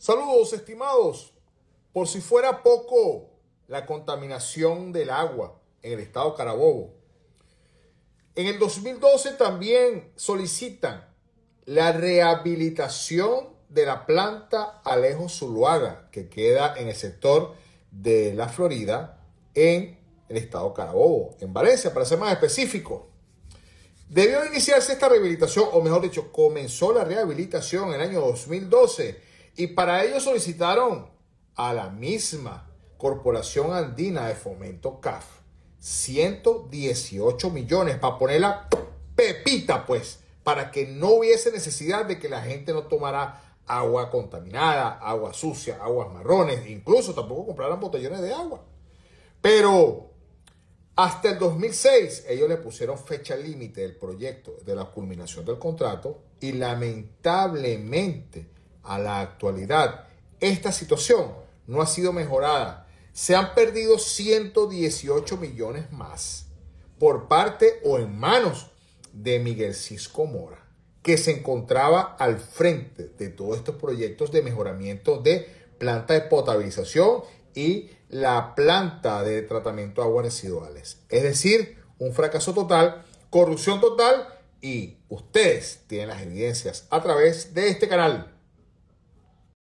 Saludos, estimados. Por si fuera poco la contaminación del agua en el estado Carabobo. En el 2012 también solicitan la rehabilitación de la planta Alejo Zuluaga, que queda en el sector de la Florida, en el estado Carabobo, en Valencia, para ser más específico. Debió iniciarse esta rehabilitación, o mejor dicho, comenzó la rehabilitación en el año 2012 y para ello solicitaron a la misma Corporación Andina de Fomento CAF 118 millones para poner la pepita, pues, para que no hubiese necesidad de que la gente no tomara agua contaminada, agua sucia, aguas marrones, incluso tampoco compraran botellones de agua. Pero hasta el 2006 ellos le pusieron fecha límite del proyecto de la culminación del contrato y lamentablemente a la actualidad, esta situación no ha sido mejorada. Se han perdido 118 millones más por parte o en manos de Miguel Cisco Mora, que se encontraba al frente de todos estos proyectos de mejoramiento de planta de potabilización y la planta de tratamiento de aguas residuales. Es decir, un fracaso total, corrupción total y ustedes tienen las evidencias a través de este canal.